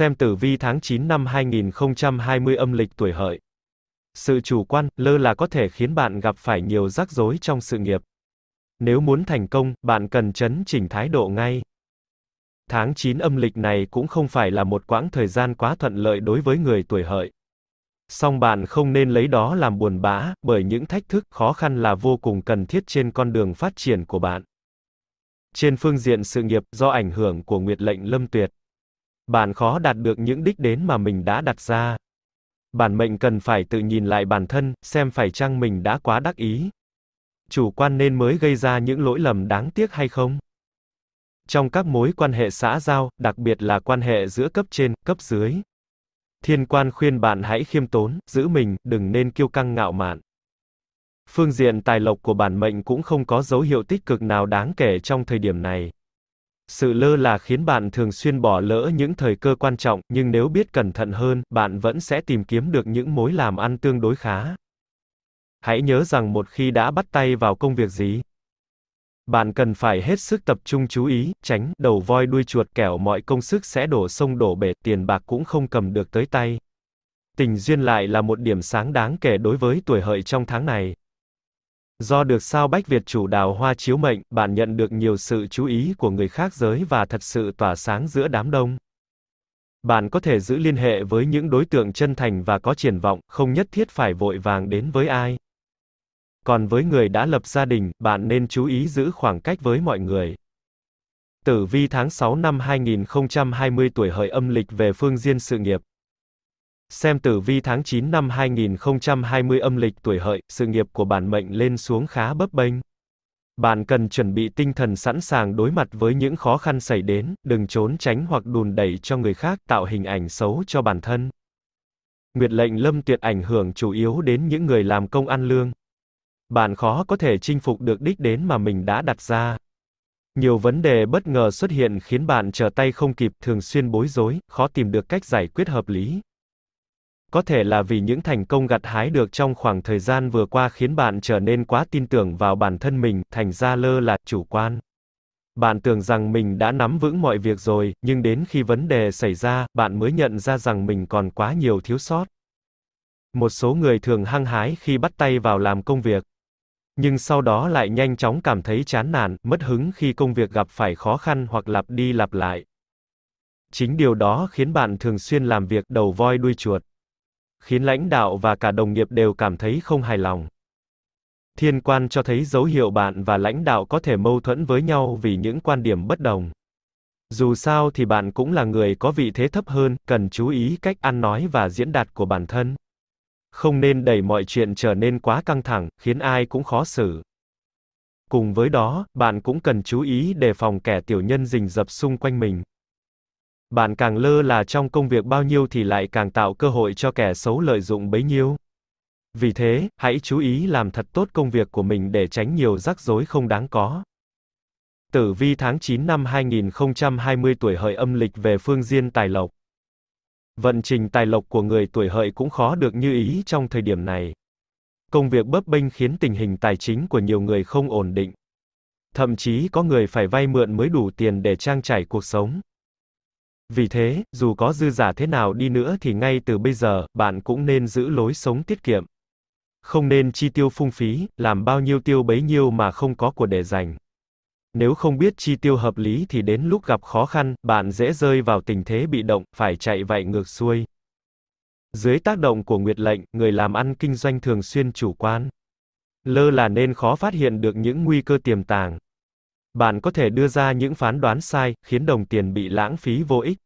Xem tử vi tháng 9 năm 2020 âm lịch tuổi hợi. Sự chủ quan, lơ là có thể khiến bạn gặp phải nhiều rắc rối trong sự nghiệp. Nếu muốn thành công, bạn cần chấn chỉnh thái độ ngay. Tháng 9 âm lịch này cũng không phải là một quãng thời gian quá thuận lợi đối với người tuổi hợi. Song bạn không nên lấy đó làm buồn bã, bởi những thách thức, khó khăn là vô cùng cần thiết trên con đường phát triển của bạn. Trên phương diện sự nghiệp, do ảnh hưởng của nguyệt lệnh lâm tuyệt, bạn khó đạt được những đích đến mà mình đã đặt ra. Bản mệnh cần phải tự nhìn lại bản thân, xem phải chăng mình đã quá đắc ý. Chủ quan nên mới gây ra những lỗi lầm đáng tiếc hay không? Trong các mối quan hệ xã giao, đặc biệt là quan hệ giữa cấp trên, cấp dưới. Thiên quan khuyên bạn hãy khiêm tốn, giữ mình, đừng nên kiêu căng ngạo mạn. Phương diện tài lộc của bản mệnh cũng không có dấu hiệu tích cực nào đáng kể trong thời điểm này. Sự lơ là khiến bạn thường xuyên bỏ lỡ những thời cơ quan trọng, nhưng nếu biết cẩn thận hơn, bạn vẫn sẽ tìm kiếm được những mối làm ăn tương đối khá. Hãy nhớ rằng một khi đã bắt tay vào công việc gì, bạn cần phải hết sức tập trung chú ý, tránh đầu voi đuôi chuột kẻo mọi công sức sẽ đổ sông đổ bể, tiền bạc cũng không cầm được tới tay. Tình duyên lại là một điểm sáng đáng kể đối với tuổi hợi trong tháng này. Do được sao Bách Việt chủ đào hoa chiếu mệnh, bạn nhận được nhiều sự chú ý của người khác giới và thật sự tỏa sáng giữa đám đông. Bạn có thể giữ liên hệ với những đối tượng chân thành và có triển vọng, không nhất thiết phải vội vàng đến với ai. Còn với người đã lập gia đình, bạn nên chú ý giữ khoảng cách với mọi người. Tử vi tháng 6 năm 2020 tuổi hợi âm lịch về phương diện sự nghiệp. Xem tử vi tháng 9 năm 2020 âm lịch tuổi hợi, sự nghiệp của bản mệnh lên xuống khá bấp bênh. Bạn cần chuẩn bị tinh thần sẵn sàng đối mặt với những khó khăn xảy đến, đừng trốn tránh hoặc đùn đẩy cho người khác tạo hình ảnh xấu cho bản thân. Nguyệt lệnh lâm tuyệt ảnh hưởng chủ yếu đến những người làm công ăn lương. Bạn khó có thể chinh phục được đích đến mà mình đã đặt ra. Nhiều vấn đề bất ngờ xuất hiện khiến bạn trở tay không kịp thường xuyên bối rối, khó tìm được cách giải quyết hợp lý. Có thể là vì những thành công gặt hái được trong khoảng thời gian vừa qua khiến bạn trở nên quá tin tưởng vào bản thân mình, thành ra lơ là chủ quan. Bạn tưởng rằng mình đã nắm vững mọi việc rồi, nhưng đến khi vấn đề xảy ra, bạn mới nhận ra rằng mình còn quá nhiều thiếu sót. Một số người thường hăng hái khi bắt tay vào làm công việc, nhưng sau đó lại nhanh chóng cảm thấy chán nản, mất hứng khi công việc gặp phải khó khăn hoặc lặp đi lặp lại. Chính điều đó khiến bạn thường xuyên làm việc đầu voi đuôi chuột khiến lãnh đạo và cả đồng nghiệp đều cảm thấy không hài lòng. Thiên quan cho thấy dấu hiệu bạn và lãnh đạo có thể mâu thuẫn với nhau vì những quan điểm bất đồng. Dù sao thì bạn cũng là người có vị thế thấp hơn, cần chú ý cách ăn nói và diễn đạt của bản thân. Không nên đẩy mọi chuyện trở nên quá căng thẳng, khiến ai cũng khó xử. Cùng với đó, bạn cũng cần chú ý đề phòng kẻ tiểu nhân rình rập xung quanh mình. Bạn càng lơ là trong công việc bao nhiêu thì lại càng tạo cơ hội cho kẻ xấu lợi dụng bấy nhiêu. Vì thế, hãy chú ý làm thật tốt công việc của mình để tránh nhiều rắc rối không đáng có. Tử vi tháng 9 năm 2020 tuổi hợi âm lịch về phương diện tài lộc. Vận trình tài lộc của người tuổi hợi cũng khó được như ý trong thời điểm này. Công việc bấp bênh khiến tình hình tài chính của nhiều người không ổn định. Thậm chí có người phải vay mượn mới đủ tiền để trang trải cuộc sống. Vì thế, dù có dư giả thế nào đi nữa thì ngay từ bây giờ, bạn cũng nên giữ lối sống tiết kiệm. Không nên chi tiêu phung phí, làm bao nhiêu tiêu bấy nhiêu mà không có của để dành. Nếu không biết chi tiêu hợp lý thì đến lúc gặp khó khăn, bạn dễ rơi vào tình thế bị động, phải chạy vạy ngược xuôi. Dưới tác động của nguyệt lệnh, người làm ăn kinh doanh thường xuyên chủ quan. Lơ là nên khó phát hiện được những nguy cơ tiềm tàng. Bạn có thể đưa ra những phán đoán sai, khiến đồng tiền bị lãng phí vô ích.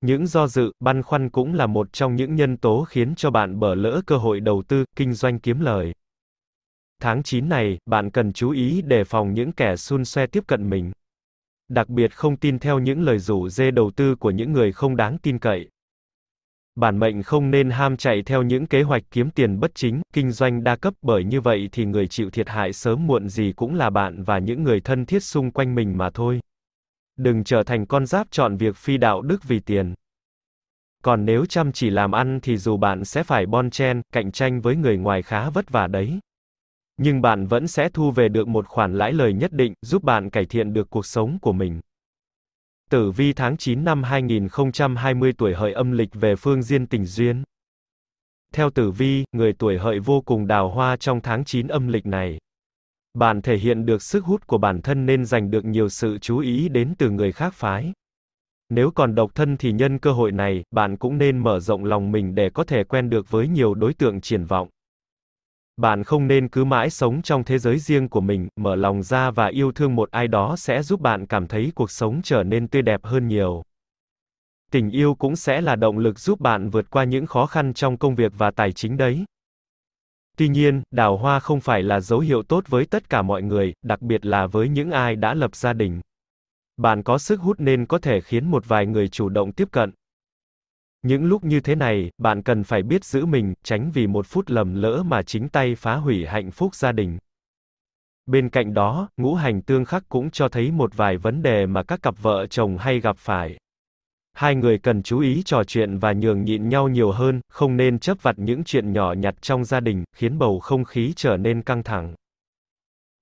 Những do dự, băn khoăn cũng là một trong những nhân tố khiến cho bạn bỏ lỡ cơ hội đầu tư, kinh doanh kiếm lời. Tháng 9 này, bạn cần chú ý đề phòng những kẻ xun xoe tiếp cận mình. Đặc biệt không tin theo những lời rủ dê đầu tư của những người không đáng tin cậy. Bản mệnh không nên ham chạy theo những kế hoạch kiếm tiền bất chính, kinh doanh đa cấp bởi như vậy thì người chịu thiệt hại sớm muộn gì cũng là bạn và những người thân thiết xung quanh mình mà thôi. Đừng trở thành con giáp chọn việc phi đạo đức vì tiền. Còn nếu chăm chỉ làm ăn thì dù bạn sẽ phải bon chen, cạnh tranh với người ngoài khá vất vả đấy. Nhưng bạn vẫn sẽ thu về được một khoản lãi lời nhất định, giúp bạn cải thiện được cuộc sống của mình. Tử vi tháng 9 năm 2020 tuổi hợi âm lịch về phương diện tình duyên. Theo tử vi, người tuổi hợi vô cùng đào hoa trong tháng 9 âm lịch này. Bạn thể hiện được sức hút của bản thân nên giành được nhiều sự chú ý đến từ người khác phái. Nếu còn độc thân thì nhân cơ hội này, bạn cũng nên mở rộng lòng mình để có thể quen được với nhiều đối tượng triển vọng. Bạn không nên cứ mãi sống trong thế giới riêng của mình, mở lòng ra và yêu thương một ai đó sẽ giúp bạn cảm thấy cuộc sống trở nên tươi đẹp hơn nhiều. Tình yêu cũng sẽ là động lực giúp bạn vượt qua những khó khăn trong công việc và tài chính đấy. Tuy nhiên, đào hoa không phải là dấu hiệu tốt với tất cả mọi người, đặc biệt là với những ai đã lập gia đình. Bạn có sức hút nên có thể khiến một vài người chủ động tiếp cận. Những lúc như thế này, bạn cần phải biết giữ mình, tránh vì một phút lầm lỡ mà chính tay phá hủy hạnh phúc gia đình. Bên cạnh đó, ngũ hành tương khắc cũng cho thấy một vài vấn đề mà các cặp vợ chồng hay gặp phải. Hai người cần chú ý trò chuyện và nhường nhịn nhau nhiều hơn, không nên chấp vặt những chuyện nhỏ nhặt trong gia đình, khiến bầu không khí trở nên căng thẳng.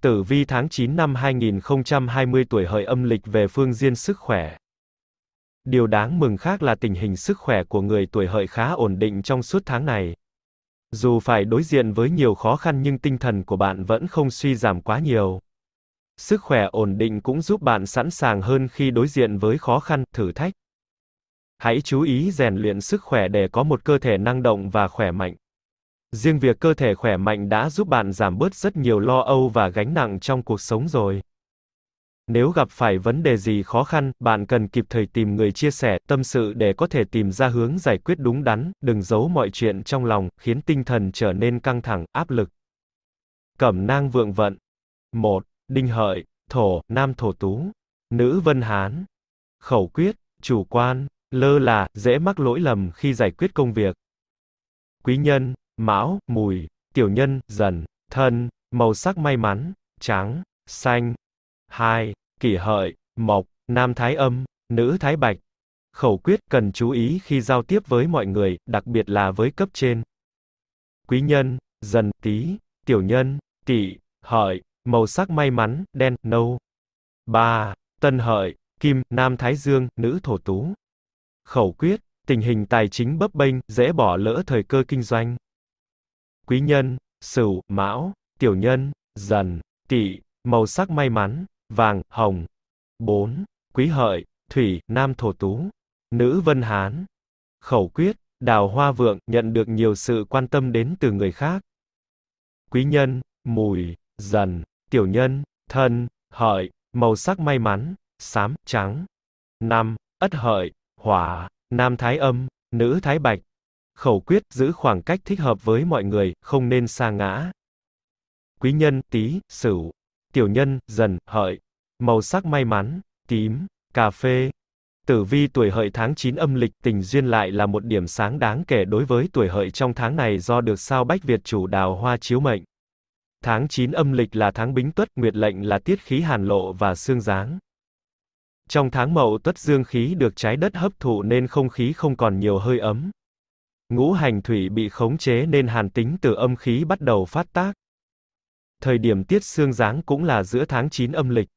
Tử vi tháng 9 năm 2020 tuổi hợi âm lịch về phương diện sức khỏe. Điều đáng mừng khác là tình hình sức khỏe của người tuổi hợi khá ổn định trong suốt tháng này. Dù phải đối diện với nhiều khó khăn nhưng tinh thần của bạn vẫn không suy giảm quá nhiều. Sức khỏe ổn định cũng giúp bạn sẵn sàng hơn khi đối diện với khó khăn, thử thách hãy chú ý rèn luyện sức khỏe để có một cơ thể năng động và khỏe mạnh. Riêng việc cơ thể khỏe mạnh đã giúp bạn giảm bớt rất nhiều lo âu và gánh nặng trong cuộc sống rồi. Nếu gặp phải vấn đề gì khó khăn, bạn cần kịp thời tìm người chia sẻ, tâm sự để có thể tìm ra hướng giải quyết đúng đắn, đừng giấu mọi chuyện trong lòng, khiến tinh thần trở nên căng thẳng, áp lực. Cẩm nang vượng vận 1. Đinh hợi, thổ, nam thổ tú. Nữ vân hán. Khẩu quyết, chủ quan lơ là, dễ mắc lỗi lầm khi giải quyết công việc. Quý nhân, mão, mùi, tiểu nhân, dần, thân, màu sắc may mắn, trắng, xanh. 2. Kỷ hợi, mộc, nam thái âm, nữ thái bạch. Khẩu quyết cần chú ý khi giao tiếp với mọi người, đặc biệt là với cấp trên. Quý nhân, dần, tý, tiểu nhân, tỵ, hợi, màu sắc may mắn, đen, nâu. 3. Tân hợi, kim, nam thái dương, nữ thổ tú khẩu quyết, tình hình tài chính bấp bênh, dễ bỏ lỡ thời cơ kinh doanh. Quý nhân, Sửu, Mão, Tiểu nhân, Dần, Tỵ, màu sắc may mắn, vàng, hồng. 4. Quý hợi, Thủy, Nam thổ tú, nữ Vân Hán. Khẩu quyết, Đào hoa vượng, nhận được nhiều sự quan tâm đến từ người khác. Quý nhân, Mùi, Dần, Tiểu nhân, Thân, Hợi, màu sắc may mắn, xám, trắng. 5. Ất hợi, hỏa, nam thái âm, nữ thái bạch. Khẩu quyết giữ khoảng cách thích hợp với mọi người, không nên xa ngã. Quý nhân, tý sửu. Tiểu nhân, dần, hợi. Màu sắc may mắn, tím, cà phê. Tử vi tuổi hợi tháng 9 âm lịch tình duyên lại là một điểm sáng đáng kể đối với tuổi hợi trong tháng này do được sao Bách Việt chủ đào hoa chiếu mệnh. Tháng 9 âm lịch là tháng bính tuất, nguyệt lệnh là tiết khí hàn lộ và xương giáng. Trong tháng mậu tuất dương khí được trái đất hấp thụ nên không khí không còn nhiều hơi ấm. Ngũ hành thủy bị khống chế nên hàn tính từ âm khí bắt đầu phát tác. Thời điểm tiết xương giáng cũng là giữa tháng 9 âm lịch.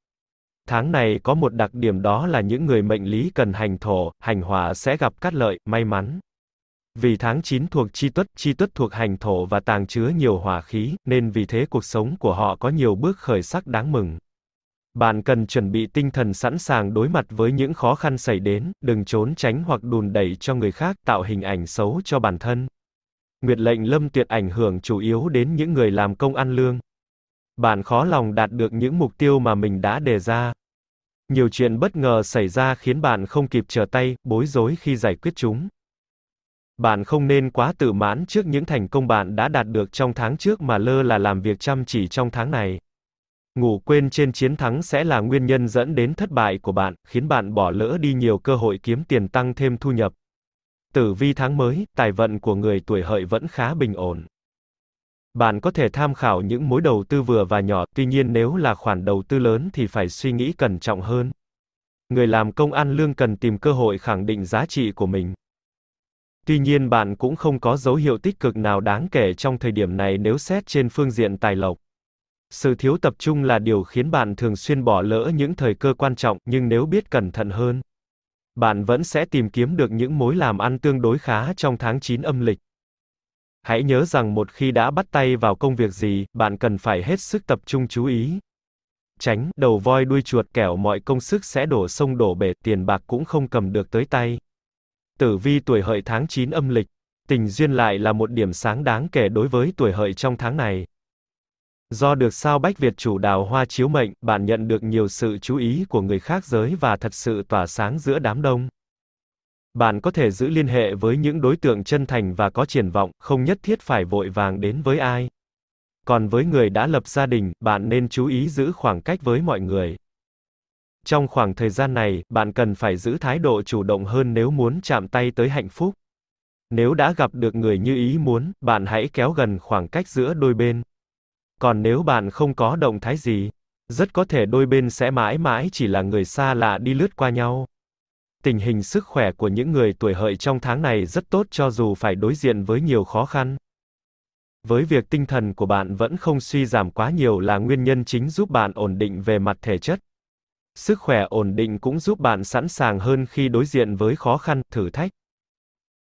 Tháng này có một đặc điểm đó là những người mệnh lý cần hành thổ, hành hỏa sẽ gặp cát lợi, may mắn. Vì tháng 9 thuộc chi tuất, chi tuất thuộc hành thổ và tàng chứa nhiều hỏa khí, nên vì thế cuộc sống của họ có nhiều bước khởi sắc đáng mừng. Bạn cần chuẩn bị tinh thần sẵn sàng đối mặt với những khó khăn xảy đến, đừng trốn tránh hoặc đùn đẩy cho người khác, tạo hình ảnh xấu cho bản thân. Nguyệt lệnh lâm tuyệt ảnh hưởng chủ yếu đến những người làm công ăn lương. Bạn khó lòng đạt được những mục tiêu mà mình đã đề ra. Nhiều chuyện bất ngờ xảy ra khiến bạn không kịp trở tay, bối rối khi giải quyết chúng. Bạn không nên quá tự mãn trước những thành công bạn đã đạt được trong tháng trước mà lơ là làm việc chăm chỉ trong tháng này. Ngủ quên trên chiến thắng sẽ là nguyên nhân dẫn đến thất bại của bạn, khiến bạn bỏ lỡ đi nhiều cơ hội kiếm tiền tăng thêm thu nhập. Tử vi tháng mới, tài vận của người tuổi hợi vẫn khá bình ổn. Bạn có thể tham khảo những mối đầu tư vừa và nhỏ, tuy nhiên nếu là khoản đầu tư lớn thì phải suy nghĩ cẩn trọng hơn. Người làm công ăn lương cần tìm cơ hội khẳng định giá trị của mình. Tuy nhiên bạn cũng không có dấu hiệu tích cực nào đáng kể trong thời điểm này nếu xét trên phương diện tài lộc. Sự thiếu tập trung là điều khiến bạn thường xuyên bỏ lỡ những thời cơ quan trọng, nhưng nếu biết cẩn thận hơn, bạn vẫn sẽ tìm kiếm được những mối làm ăn tương đối khá trong tháng 9 âm lịch. Hãy nhớ rằng một khi đã bắt tay vào công việc gì, bạn cần phải hết sức tập trung chú ý. Tránh đầu voi đuôi chuột kẻo mọi công sức sẽ đổ sông đổ bể, tiền bạc cũng không cầm được tới tay. Tử vi tuổi hợi tháng 9 âm lịch, tình duyên lại là một điểm sáng đáng kể đối với tuổi hợi trong tháng này. Do được sao Bách Việt chủ đào hoa chiếu mệnh, bạn nhận được nhiều sự chú ý của người khác giới và thật sự tỏa sáng giữa đám đông. Bạn có thể giữ liên hệ với những đối tượng chân thành và có triển vọng, không nhất thiết phải vội vàng đến với ai. Còn với người đã lập gia đình, bạn nên chú ý giữ khoảng cách với mọi người. Trong khoảng thời gian này, bạn cần phải giữ thái độ chủ động hơn nếu muốn chạm tay tới hạnh phúc. Nếu đã gặp được người như ý muốn, bạn hãy kéo gần khoảng cách giữa đôi bên. Còn nếu bạn không có động thái gì, rất có thể đôi bên sẽ mãi mãi chỉ là người xa lạ đi lướt qua nhau. Tình hình sức khỏe của những người tuổi hợi trong tháng này rất tốt cho dù phải đối diện với nhiều khó khăn. Với việc tinh thần của bạn vẫn không suy giảm quá nhiều là nguyên nhân chính giúp bạn ổn định về mặt thể chất. Sức khỏe ổn định cũng giúp bạn sẵn sàng hơn khi đối diện với khó khăn, thử thách.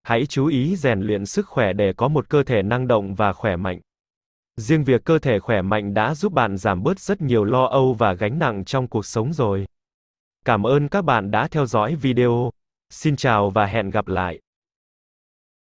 Hãy chú ý rèn luyện sức khỏe để có một cơ thể năng động và khỏe mạnh. Riêng việc cơ thể khỏe mạnh đã giúp bạn giảm bớt rất nhiều lo âu và gánh nặng trong cuộc sống rồi. Cảm ơn các bạn đã theo dõi video. Xin chào và hẹn gặp lại.